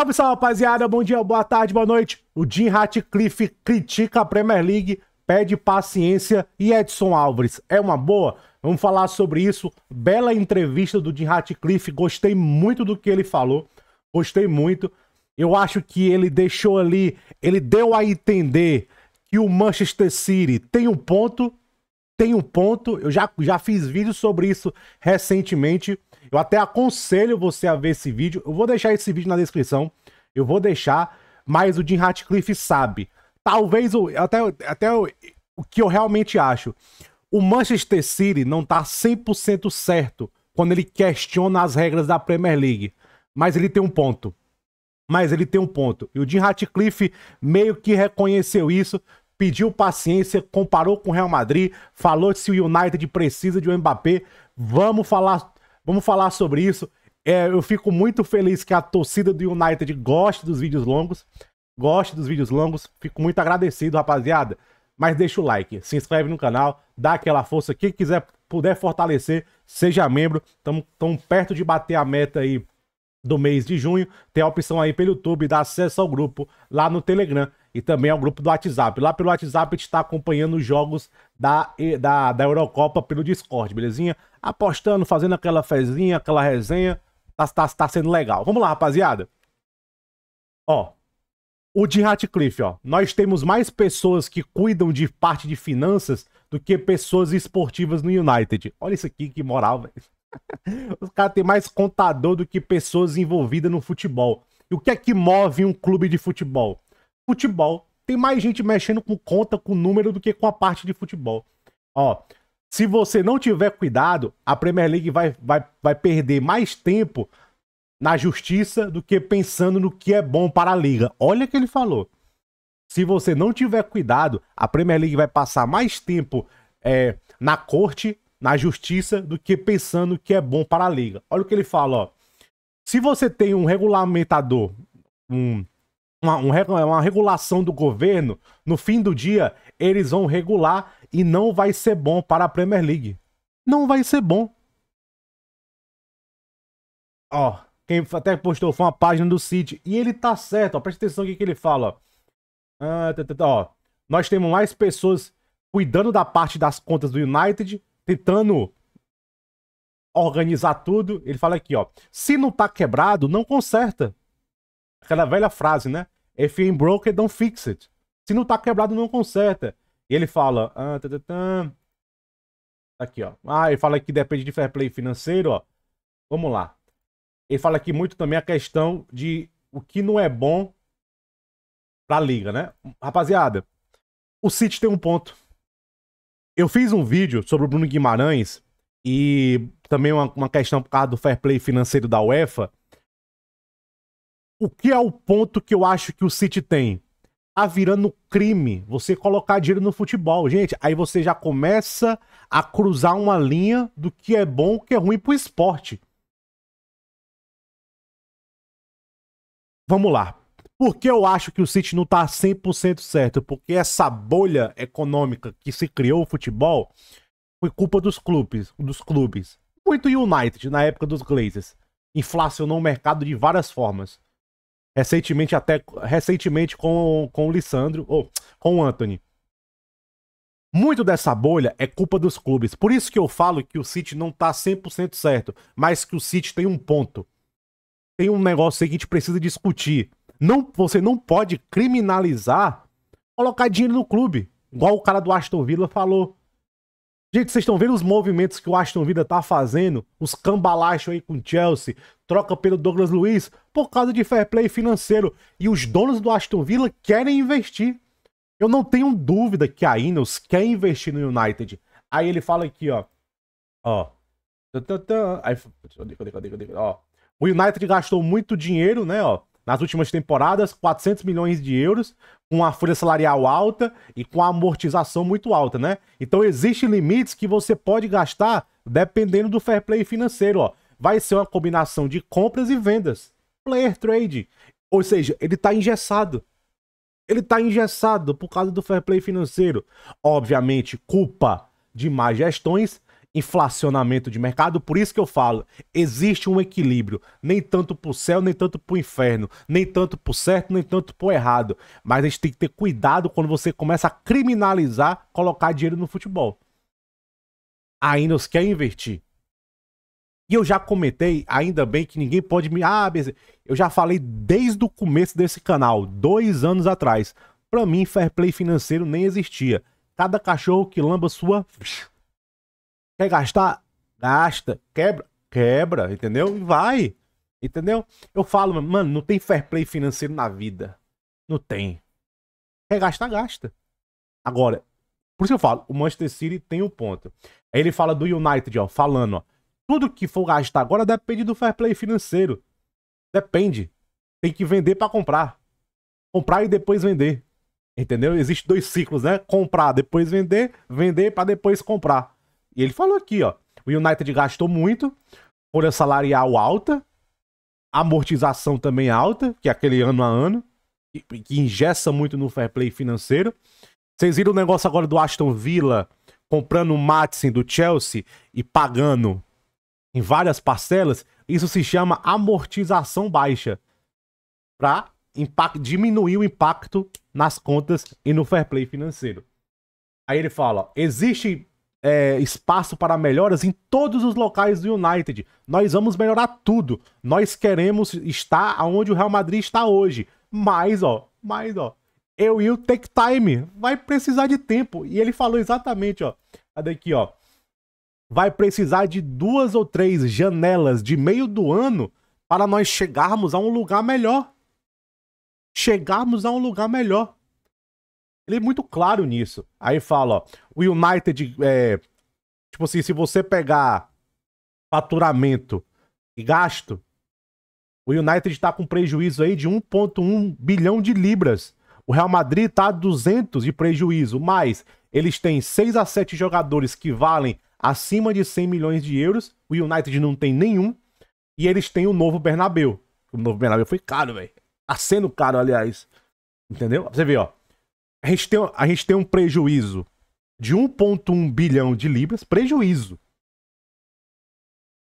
Salve, salve, rapaziada. Bom dia, boa tarde, boa noite. O Jim Ratcliffe critica a Premier League, pede paciência e Edson Alves É uma boa? Vamos falar sobre isso. Bela entrevista do Jim Ratcliffe. Gostei muito do que ele falou. Gostei muito. Eu acho que ele deixou ali, ele deu a entender que o Manchester City tem um ponto, tem um ponto. Eu já, já fiz vídeo sobre isso recentemente eu até aconselho você a ver esse vídeo. Eu vou deixar esse vídeo na descrição. Eu vou deixar, mas o Jim Ratcliffe sabe. Talvez o até até o, o que eu realmente acho. O Manchester City não tá 100% certo quando ele questiona as regras da Premier League, mas ele tem um ponto. Mas ele tem um ponto. E o Jim Ratcliffe meio que reconheceu isso, pediu paciência, comparou com o Real Madrid, falou se o United precisa de um Mbappé. Vamos falar Vamos falar sobre isso. É, eu fico muito feliz que a torcida do United goste dos vídeos longos. Goste dos vídeos longos. Fico muito agradecido, rapaziada. Mas deixa o like, se inscreve no canal, dá aquela força. Quem quiser, puder fortalecer, seja membro. Estamos perto de bater a meta aí do mês de junho. Tem a opção aí pelo YouTube, dá acesso ao grupo lá no Telegram e também ao grupo do WhatsApp. Lá pelo WhatsApp a gente está acompanhando os jogos da, da, da Eurocopa pelo Discord, belezinha? Apostando, fazendo aquela fezinha, aquela resenha. Tá, tá, tá sendo legal. Vamos lá, rapaziada. Ó, o de Ratcliffe, ó. Nós temos mais pessoas que cuidam de parte de finanças do que pessoas esportivas no United. Olha isso aqui, que moral, velho. Os caras têm mais contador do que pessoas envolvidas no futebol. E o que é que move um clube de futebol? Futebol. Tem mais gente mexendo com conta, com número, do que com a parte de futebol. Ó, se você não tiver cuidado, a Premier League vai, vai, vai perder mais tempo na justiça do que pensando no que é bom para a liga. Olha o que ele falou. Se você não tiver cuidado, a Premier League vai passar mais tempo é, na corte na justiça do que pensando que é bom para a liga. Olha o que ele fala, ó. Se você tem um regulamentador, um, uma, um, uma regulação do governo, no fim do dia eles vão regular e não vai ser bom para a Premier League. Não vai ser bom. Ó, quem até postou foi uma página do City e ele tá certo, ó, presta atenção aqui que ele fala, ó. Ah, tá, tá, tá, ó. Nós temos mais pessoas cuidando da parte das contas do United tentando organizar tudo, ele fala aqui, ó. Se não tá quebrado, não conserta. Aquela velha frase, né? If you ain't broken, don't fix it. Se não tá quebrado, não conserta. E ele fala... Ah, tá, tá, tá. Aqui, ó. Ah, ele fala que depende de fair play financeiro, ó. Vamos lá. Ele fala aqui muito também a questão de o que não é bom pra liga, né? Rapaziada, o City tem um ponto. Eu fiz um vídeo sobre o Bruno Guimarães e também uma, uma questão por causa do fair play financeiro da UEFA. O que é o ponto que eu acho que o City tem? Tá virando crime você colocar dinheiro no futebol. Gente, aí você já começa a cruzar uma linha do que é bom o que é ruim pro esporte. Vamos lá. Por que eu acho que o City não tá 100% certo? Porque essa bolha econômica que se criou o futebol foi culpa dos clubes, dos clubes. Muito United na época dos Glazers. Inflacionou o mercado de várias formas. Recentemente até recentemente com, com o Lissandro ou com o Anthony. Muito dessa bolha é culpa dos clubes. Por isso que eu falo que o City não tá 100% certo, mas que o City tem um ponto. Tem um negócio aí que a gente precisa discutir não, você não pode criminalizar colocar dinheiro no clube. Igual o cara do Aston Villa falou. Gente, vocês estão vendo os movimentos que o Aston Villa tá fazendo? Os cambalachos aí com o Chelsea, troca pelo Douglas Luiz, por causa de fair play financeiro. E os donos do Aston Villa querem investir. Eu não tenho dúvida que a Ineos quer investir no United. Aí ele fala aqui, ó. Ó. Aí, ó. O United gastou muito dinheiro, né, ó, nas últimas temporadas, 400 milhões de euros, com a folha salarial alta e com a amortização muito alta, né? Então existem limites que você pode gastar dependendo do fair play financeiro, ó. Vai ser uma combinação de compras e vendas. Player trade. Ou seja, ele tá engessado. Ele tá engessado por causa do fair play financeiro. Obviamente, culpa de más gestões, inflacionamento de mercado. Por isso que eu falo, existe um equilíbrio, nem tanto para o céu, nem tanto para o inferno, nem tanto para o certo, nem tanto para o errado. Mas a gente tem que ter cuidado quando você começa a criminalizar, colocar dinheiro no futebol. Ainda os quer investir. E eu já comentei, ainda bem que ninguém pode me. Ah, eu já falei desde o começo desse canal, dois anos atrás. Para mim, fair play financeiro nem existia. Cada cachorro que lamba sua Quer gastar? Gasta. Quebra? Quebra, entendeu? E vai. Entendeu? Eu falo, mano, não tem fair play financeiro na vida. Não tem. Quer gastar, gasta. Agora, por isso eu falo, o Manchester City tem o um ponto. Aí ele fala do United, ó, falando, ó. Tudo que for gastar agora depende do fair play financeiro. Depende. Tem que vender para comprar. Comprar e depois vender. Entendeu? Existem dois ciclos, né? Comprar, depois vender, vender para depois comprar ele falou aqui, ó. O United gastou muito, folha salarial alta, amortização também alta, que é aquele ano a ano, que, que ingessa muito no fair play financeiro. Vocês viram o negócio agora do Aston Villa comprando o Madsen do Chelsea e pagando em várias parcelas? Isso se chama amortização baixa. Para diminuir o impacto nas contas e no fair play financeiro. Aí ele fala: ó, existe é, espaço para melhoras em todos os locais do United. Nós vamos melhorar tudo. Nós queremos estar onde o Real Madrid está hoje. Mas, ó, mas, ó, eu o take time. Vai precisar de tempo. E ele falou exatamente, ó. Cadê aqui, ó? Vai precisar de duas ou três janelas de meio do ano para nós chegarmos a um lugar melhor. Chegarmos a um lugar melhor. Ele é muito claro nisso. Aí fala, ó, o United, é, tipo assim, se você pegar faturamento e gasto, o United tá com prejuízo aí de 1.1 bilhão de libras. O Real Madrid tá a 200 de prejuízo, mas eles têm 6 a 7 jogadores que valem acima de 100 milhões de euros. O United não tem nenhum. E eles têm o novo Bernabeu. O novo Bernabeu foi caro, velho. Tá sendo caro, aliás. Entendeu? Você vê, ó a gente tem, a gente tem um prejuízo de 1,1 bilhão de libras, prejuízo.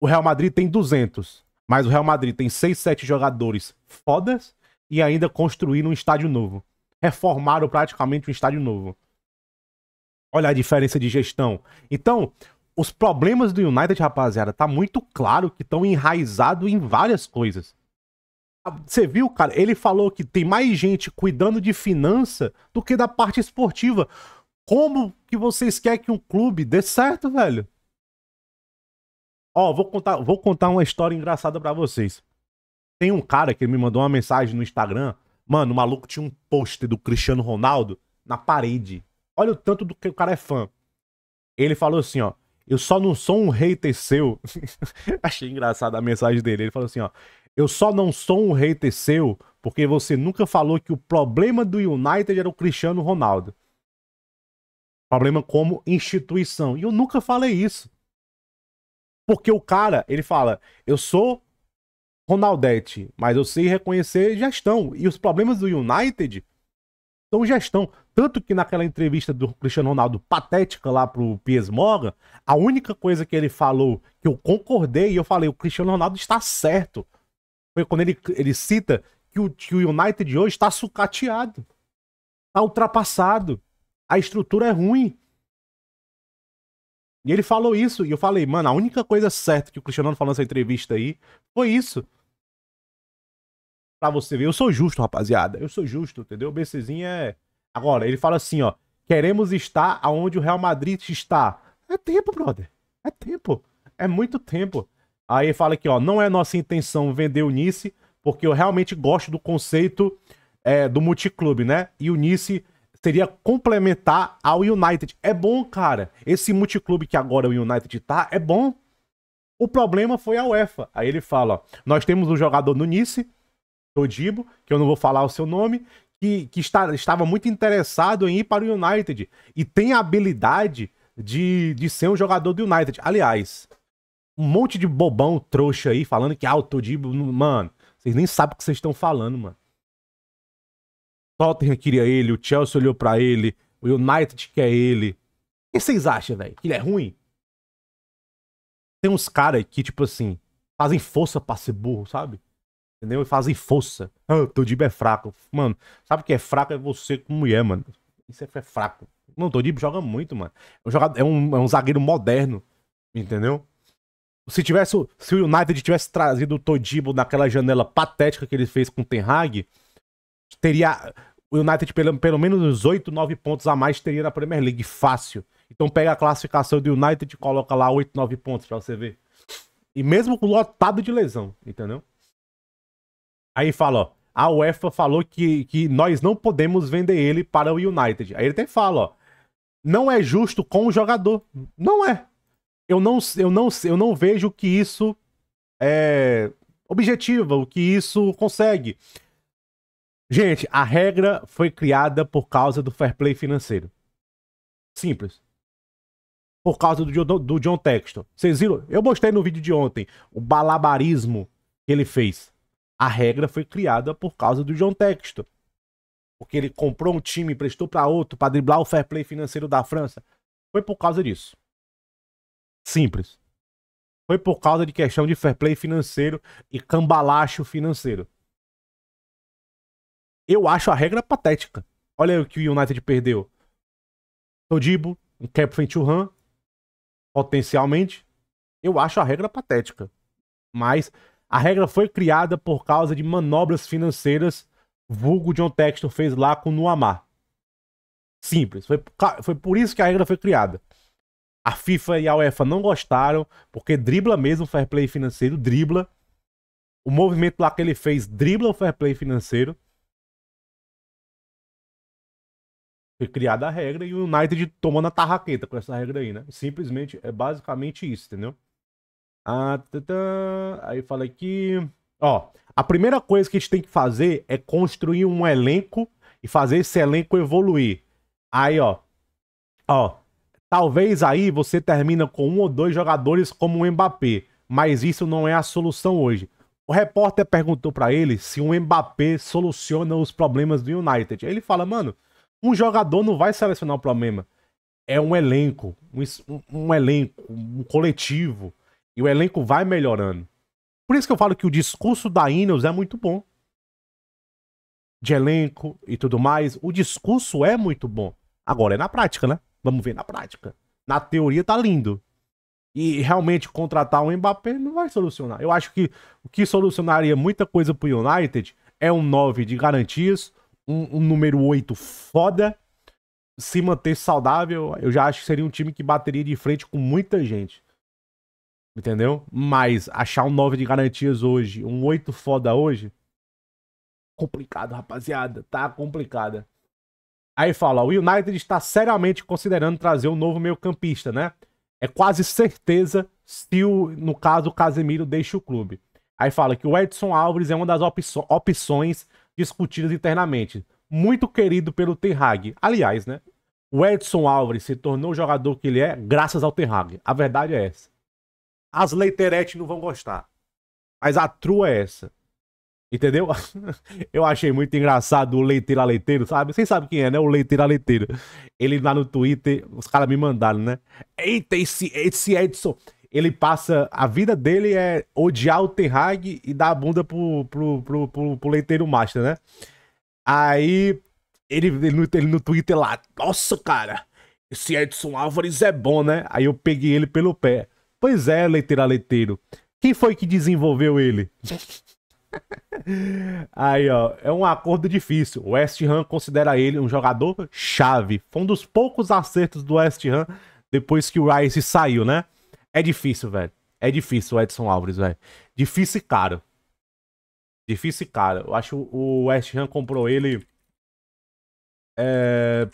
O Real Madrid tem 200, mas o Real Madrid tem 6, 7 jogadores fodas e ainda construíram um estádio novo. Reformaram praticamente um estádio novo. Olha a diferença de gestão. Então, os problemas do United, rapaziada, tá muito claro que estão enraizados em várias coisas. Você viu, cara? Ele falou que tem mais gente cuidando de finança do que da parte esportiva. Como que vocês querem que um clube dê certo, velho? Ó, vou contar, vou contar uma história engraçada para vocês. Tem um cara que me mandou uma mensagem no Instagram. Mano, o maluco tinha um pôster do Cristiano Ronaldo na parede. Olha o tanto do que o cara é fã. Ele falou assim, ó. Eu só não sou um hater seu. Achei engraçada a mensagem dele. Ele falou assim, ó. Eu só não sou um hater seu porque você nunca falou que o problema do United era o Cristiano Ronaldo. Problema como instituição. E eu nunca falei isso. Porque o cara, ele fala, eu sou Ronaldete, mas eu sei reconhecer gestão. E os problemas do United são gestão. Tanto que naquela entrevista do Cristiano Ronaldo patética lá pro Piers Morgan, a única coisa que ele falou que eu concordei, eu falei, o Cristiano Ronaldo está certo foi quando ele, ele cita que o, que o United de hoje está sucateado, está ultrapassado, a estrutura é ruim. E ele falou isso, e eu falei, mano, a única coisa certa que o Cristiano falou nessa entrevista aí foi isso. Pra você ver, eu sou justo, rapaziada. Eu sou justo, entendeu? O BCzinho é. Agora, ele fala assim, ó. Queremos estar aonde o Real Madrid está. É tempo, brother. É tempo. É muito tempo. Aí fala aqui, ó, não é nossa intenção vender o Nice, porque eu realmente gosto do conceito é, do multiclube, né? E o Nice seria complementar ao United. É bom, cara. Esse multiclube que agora o United tá, é bom. O problema foi a UEFA. Aí ele fala, ó, nós temos um jogador no Nice, Todibo, é que eu não vou falar o seu nome, que, que está, estava muito interessado em ir para o United e tem a habilidade de, de ser um jogador do United. Aliás, um monte de bobão trouxa aí falando que, ah, o Todibo, mano, vocês nem sabem o que vocês estão falando, mano. Tottenham queria ele, o Chelsea olhou para ele, o United quer ele. O que vocês acham, velho? Que ele é ruim? Tem uns caras que, tipo assim, fazem força pra ser burro, sabe? Entendeu? E fazem força. Ah, o Todibo é fraco. Mano, sabe o que é fraco? É você com mulher, mano. Isso é fraco. Não, o Todibo joga muito, mano. É, é um, é um zagueiro moderno, entendeu? se tivesse se o United tivesse trazido o Todibo naquela janela patética que ele fez com o Ten Hag, teria o United pelo, pelo menos 8, 9 pontos a mais teria na Premier League fácil. Então pega a classificação do United e coloca lá 8, 9 pontos para você ver. E mesmo lotado de lesão, entendeu? Aí fala, ó, a UEFA falou que, que nós não podemos vender ele para o United. Aí ele tem fala, ó, não é justo com o jogador. Não é eu não, eu não, eu não vejo que isso é objetiva, o que isso consegue. Gente, a regra foi criada por causa do fair play financeiro. Simples. Por causa do, do, John Texton. Vocês viram? Eu mostrei no vídeo de ontem o balabarismo que ele fez. A regra foi criada por causa do John Texton. Porque ele comprou um time, prestou para outro para driblar o fair play financeiro da França. Foi por causa disso. Simples. Foi por causa de questão de fair play financeiro e cambalacho financeiro. Eu acho a regra patética. Olha o que o United perdeu. Todibo, um cap frente o Han, potencialmente. Eu acho a regra patética. Mas a regra foi criada por causa de manobras financeiras vulgo John Textor fez lá com o Nuamar. Simples. Foi, foi por isso que a regra foi criada. A FIFA e a UEFA não gostaram, porque dribla mesmo o fair play financeiro, dribla. O movimento lá que ele fez dribla o fair play financeiro. Foi criada a regra e o United tomando a tarraqueta com essa regra aí, né? Simplesmente é basicamente isso, entendeu? Ah, tata, aí fala aqui. Ó, a primeira coisa que a gente tem que fazer é construir um elenco e fazer esse elenco evoluir. Aí, ó. Ó, Talvez aí você termina com um ou dois jogadores como o Mbappé, mas isso não é a solução hoje. O repórter perguntou para ele se o Mbappé soluciona os problemas do United. Ele fala, mano, um jogador não vai selecionar o problema. É um elenco, um, um elenco, um coletivo. E o elenco vai melhorando. Por isso que eu falo que o discurso da Ineos é muito bom. De elenco e tudo mais. O discurso é muito bom. Agora é na prática, né? Vamos ver na prática. Na teoria tá lindo. E realmente contratar um Mbappé não vai solucionar. Eu acho que o que solucionaria muita coisa pro United é um 9 de garantias, um, um número 8 foda, se manter saudável. Eu já acho que seria um time que bateria de frente com muita gente. Entendeu? Mas achar um 9 de garantias hoje, um 8 foda hoje, complicado, rapaziada. Tá complicada. Aí fala, o United está seriamente considerando trazer um novo meio-campista, né? É quase certeza se, o, no caso, o Casemiro deixa o clube. Aí fala que o Edson Alves é uma das opções discutidas internamente. Muito querido pelo Ten Hag. Aliás, né? O Edson Alves se tornou o jogador que ele é graças ao Ten Hag. A verdade é essa. As leiteretes não vão gostar. Mas a trua é essa. Entendeu? Eu achei muito engraçado o Leiteira Leiteiro, sabe? Vocês sabem quem é, né? O Leiteira Leiteiro. Ele lá no Twitter, os caras me mandaram, né? Eita, esse, esse Edson, ele passa. A vida dele é odiar o Ten Hag e dar a bunda pro, pro, pro, pro, pro Leiteiro Master, né? Aí ele, ele, no, ele no Twitter lá, nossa, cara, esse Edson Álvares é bom, né? Aí eu peguei ele pelo pé. Pois é, Leiteira Leiteiro. Quem foi que desenvolveu ele? Aí, ó, é um acordo difícil. O West Ham considera ele um jogador chave. Foi um dos poucos acertos do West Ham depois que o Rice saiu, né? É difícil, velho. É difícil o Edson Alvarez, velho. Difícil e caro. Difícil e caro. Eu acho o West Ham comprou ele é...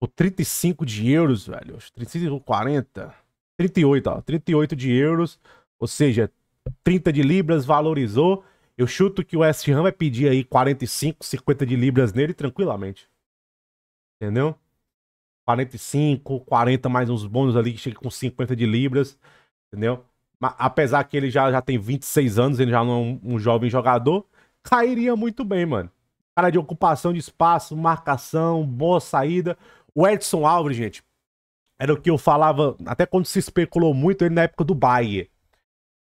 Por 35 de euros, velho. 35, 40. 38, ó. 38 de euros. Ou seja, 30 de libras, valorizou. Eu chuto que o West Ham vai pedir aí 45, 50 de libras nele tranquilamente. Entendeu? 45, 40 mais uns bônus ali que chega com 50 de libras, entendeu? Mas, apesar que ele já, já tem 26 anos, ele já não é um, um jovem jogador, cairia muito bem, mano. Cara de ocupação de espaço, marcação, boa saída. O Edson Alves, gente, era o que eu falava, até quando se especulou muito ele na época do Bayern.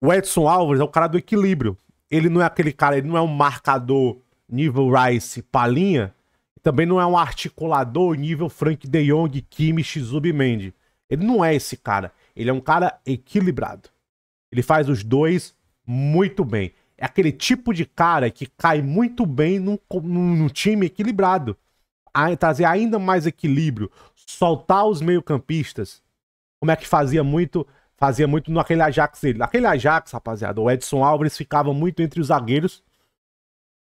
O Edson Álvares é o cara do equilíbrio. Ele não é aquele cara, ele não é um marcador nível Rice Palinha, também não é um articulador nível Frank De Jong, Kimmich, Zubimendi. Ele não é esse cara. Ele é um cara equilibrado. Ele faz os dois muito bem. É aquele tipo de cara que cai muito bem num, num time equilibrado. A, trazer ainda mais equilíbrio, soltar os meio-campistas, como é que fazia muito fazia muito naquele Ajax dele. Naquele Ajax, rapaziada, o Edson Alvarez ficava muito entre os zagueiros.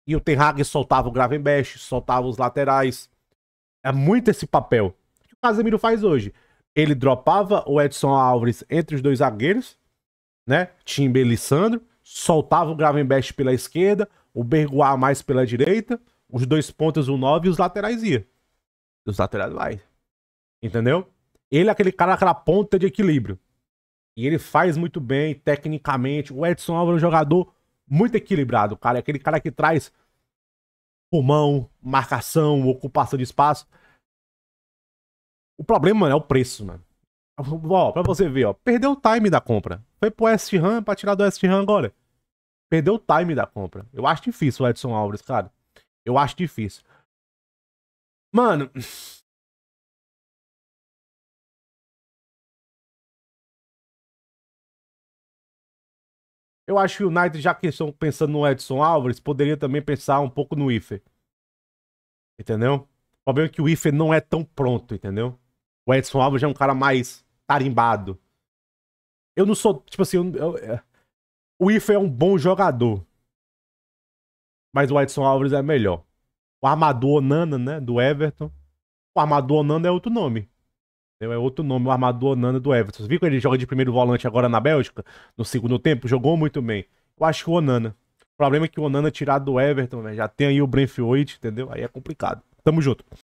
E o Ten Hag soltava o Gravenbech, soltava os laterais. É muito esse papel. O que o Casemiro faz hoje? Ele dropava o Edson Alvarez entre os dois zagueiros, né? Tim Belisandro Soltava o Gravenbech pela esquerda, o Bergoar mais pela direita. Os dois pontas, o 9 e os laterais ia. Os laterais vai. Entendeu? Ele é aquele cara, aquela ponta de equilíbrio. E ele faz muito bem tecnicamente. O Edson Álvaro é um jogador muito equilibrado, cara. É aquele cara que traz pulmão, marcação, ocupação de espaço. O problema, mano, né, é o preço, mano. Ó, pra você ver, ó. Perdeu o time da compra. Foi pro West Ham pra tirar do West Ham agora. Perdeu o time da compra. Eu acho difícil o Edson Alvarez, cara. Eu acho difícil. Mano, Eu acho que o United, já que estão pensando no Edson Álvares, poderia também pensar um pouco no Ife. Entendeu? O problema é que o Ife não é tão pronto, entendeu? O Edson Álvares é um cara mais tarimbado. Eu não sou, tipo assim, eu, eu, é, o Ife é um bom jogador. Mas o Edson Álvares é melhor. O armador Onana, né, do Everton. O armador Onana é outro nome. É outro nome, o armador Onana do Everton. Você viu que ele joga de primeiro volante agora na Bélgica, no segundo tempo? Jogou muito bem. Eu acho que o Onana. O problema é que o Onana tirado do Everton, já tem aí o Brentford, entendeu? Aí é complicado. Tamo junto.